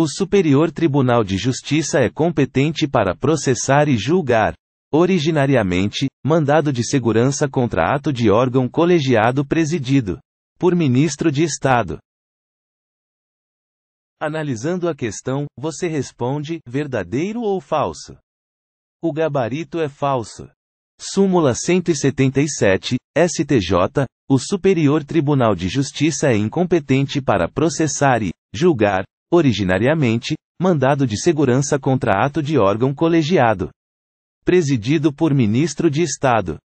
O Superior Tribunal de Justiça é competente para processar e julgar, originariamente, mandado de segurança contra ato de órgão colegiado presidido por ministro de Estado. Analisando a questão, você responde: verdadeiro ou falso? O gabarito é falso. Súmula 177, STJ, o Superior Tribunal de Justiça é incompetente para processar e julgar originariamente, mandado de segurança contra ato de órgão colegiado. Presidido por ministro de Estado.